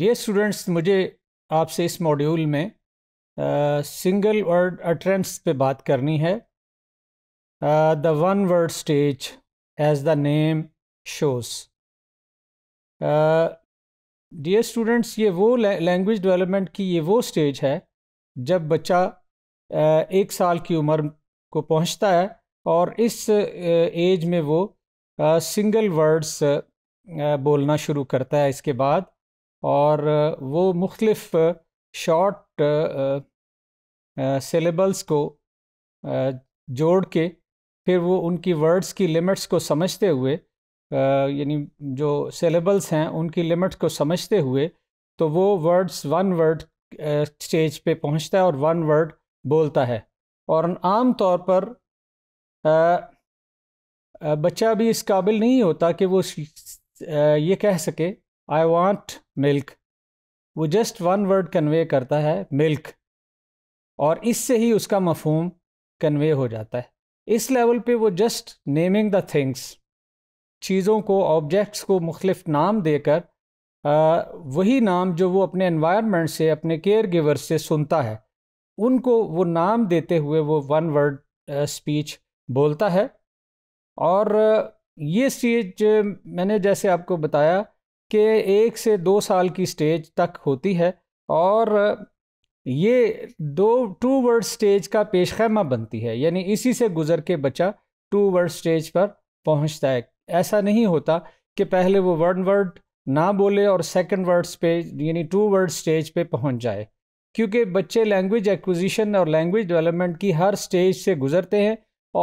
dear students मुझे आपसे इस मॉड्यूल में सिंगल वर्ड अट्रेंस पे बात करनी है the one word stage as the name shows dear students ये वो लैंग्वेज डेवलपमेंट की ये वो स्टेज है जब बच्चा uh, एक साल की उम्र को पहुंचता है और इस एज uh, में वो सिंगल uh, वर्ड्स बोलना शुरू करता है इसके बाद और वो मुख्तलफ़ शॉर्ट सिलेबल्स को जोड़ के फिर वो उनकी वर्ड्स की लिमिट्स को समझते हुए यानी जो सिलेबल्स हैं उनकी लिमिट्स को समझते हुए तो वो वर्ड्स वन वर्ड स्टेज पे पहुंचता है और वन वर्ड बोलता है और आम तौर पर आ, बच्चा भी इस काबिल नहीं होता कि वो ये कह सके आई वॉन्ट मिल्क वो जस्ट वन वर्ड कन्वे करता है मिल्क और इससे ही उसका मफहम कन्वे हो जाता है इस लेवल पे वो जस्ट नेमिंग द थिंग्स चीज़ों को ऑब्जेक्ट्स को मुख्तफ नाम देकर वही नाम जो वो अपने एनवायरनमेंट से अपने केयर गिवर से सुनता है उनको वो नाम देते हुए वो वन वर्ड स्पीच बोलता है और ये चीज मैंने जैसे आपको बताया के एक से दो साल की स्टेज तक होती है और ये दो टू वर्ड स्टेज का खैमा बनती है यानी इसी से गुजर के बच्चा टू वर्ड स्टेज पर पहुंचता है ऐसा नहीं होता कि पहले वो वन वर्ड ना बोले और सेकंड वर्ड्स पे यानी टू वर्ड स्टेज पे पहुंच जाए क्योंकि बच्चे लैंग्वेज एक्विजिशन और लैंग्वेज डेवलपमेंट की हर स्टेज से गुज़रते हैं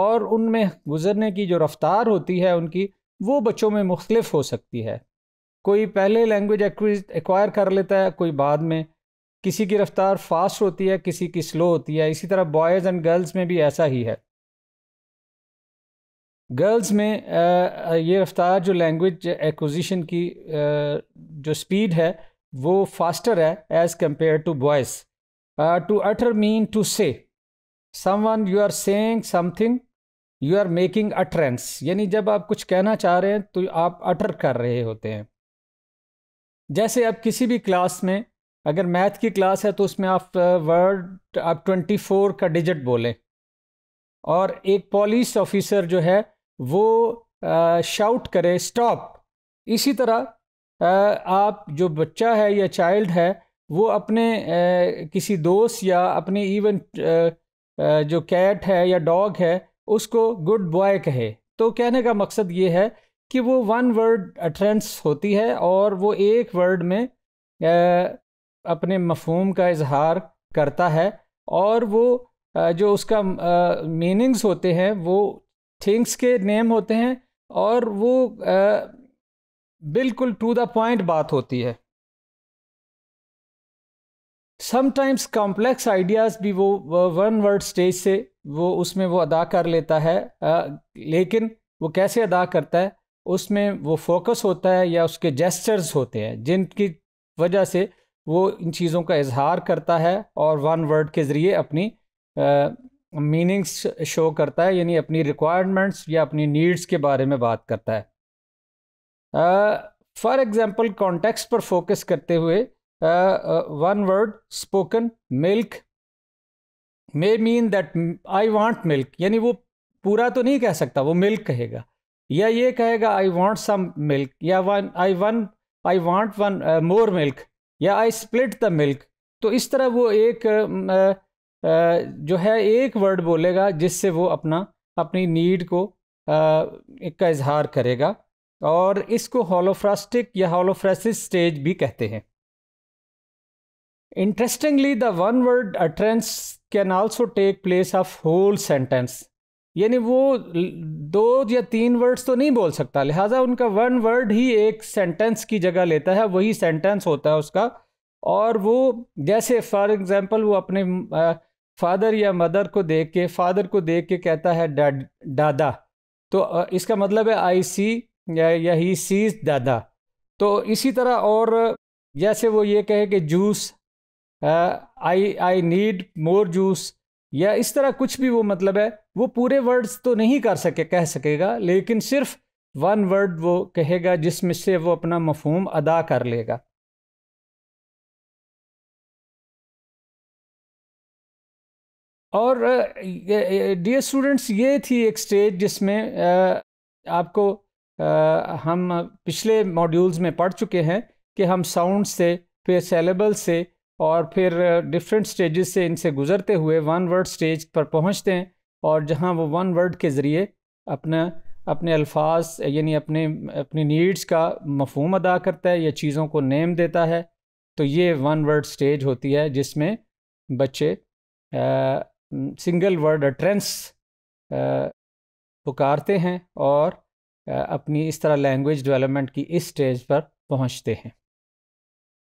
और उनमें गुज़रने की जो रफ्तार होती है उनकी वो बच्चों में मुख्तलफ हो सकती है कोई पहले लैंग्वेज एक्वायर कर लेता है कोई बाद में किसी की रफ्तार फास्ट होती है किसी की स्लो होती है इसी तरह बॉयज़ एंड गर्ल्स में भी ऐसा ही है गर्ल्स में ये रफ्तार जो लैंग्वेज एक्विजिशन की जो स्पीड है वो फास्टर है as compared to boys to utter mean to say some one you are saying something you are making utterance यानी जब आप कुछ कहना चाह रहे हैं तो आप अटर कर रहे होते हैं जैसे आप किसी भी क्लास में अगर मैथ की क्लास है तो उसमें आप वर्ड आप ट्वेंटी फोर का डिजिट बोलें और एक पॉलिस ऑफिसर जो है वो शाउट करे स्टॉप इसी तरह आप जो बच्चा है या चाइल्ड है वो अपने किसी दोस्त या अपने इवन जो कैट है या डॉग है उसको गुड बॉय कहे तो कहने का मकसद ये है कि वो वन वर्ड अट्रेंस होती है और वो एक वर्ड में अपने मफहम का इजहार करता है और वो जो उसका मीनिंग्स होते हैं वो थिंग्स के नेम होते हैं और वो बिल्कुल टू द पॉइंट बात होती है समटाइम्स कॉम्प्लेक्स आइडियाज़ भी वो वन वर्ड स्टेज से वो उसमें वो अदा कर लेता है लेकिन वो कैसे अदा करता है उसमें वो फोकस होता है या उसके जेस्टर्स होते हैं जिनकी वजह से वो इन चीज़ों का इजहार करता है और वन वर्ड के ज़रिए अपनी मीनिंग्स शो करता है यानी अपनी रिक्वायरमेंट्स या अपनी नीड्स के बारे में बात करता है फॉर एग्ज़ाम्पल कॉन्टेक्स्ट पर फोकस करते हुए one word spoken milk may mean that I want milk यानी वो पूरा तो नहीं कह सकता वो मिल्क कहेगा या ये कहेगा आई वॉन्ट सम मिल्क या one I one I want one more milk या आई स्प्लिट द मिल्क तो इस तरह वो एक uh, uh, जो है एक वर्ड बोलेगा जिससे वो अपना अपनी नीड को uh, का इजहार करेगा और इसको होलोफ्रास्टिक या होलोफ्रेसिस स्टेज भी कहते हैं interestingly the one word utterance can also take place of whole sentence यानी वो दो या तीन वर्ड्स तो नहीं बोल सकता लिहाजा उनका वन वर्ड ही एक सेंटेंस की जगह लेता है वही सेंटेंस होता है उसका और वो जैसे फॉर एग्ज़ाम्पल वो अपने फादर या मदर को देख के फादर को देख के कहता है डा, दादा तो इसका मतलब है आई सी या, या ही सीज दादा तो इसी तरह और जैसे वो ये कहे कि juice I I need more juice या इस तरह कुछ भी वो मतलब है वो पूरे वर्ड्स तो नहीं कर सके कह सकेगा लेकिन सिर्फ वन वर्ड वो कहेगा जिसमें से वो अपना मफहम अदा कर लेगा और डियर स्टूडेंट्स ये थी एक स्टेज जिसमें आपको हम पिछले मॉड्यूल्स में पढ़ चुके हैं कि हम साउंड से फिर सेलेबल से और फिर डिफरेंट स्टेजेस से इनसे गुज़रते हुए वन वर्ड स्टेज पर पहुंचते हैं और जहां वो वन वर्ड के ज़रिए अपना अपने अल्फाज यानी अपने अपनी नीड्स का मफहम अदा करता है या चीज़ों को नेम देता है तो ये वन वर्ड स्टेज होती है जिसमें बच्चे आ, सिंगल वर्ड अट्रेंस पुकारते हैं और आ, अपनी इस तरह लैंग्वेज डेवलपमेंट की इस स्टेज पर पहुंचते हैं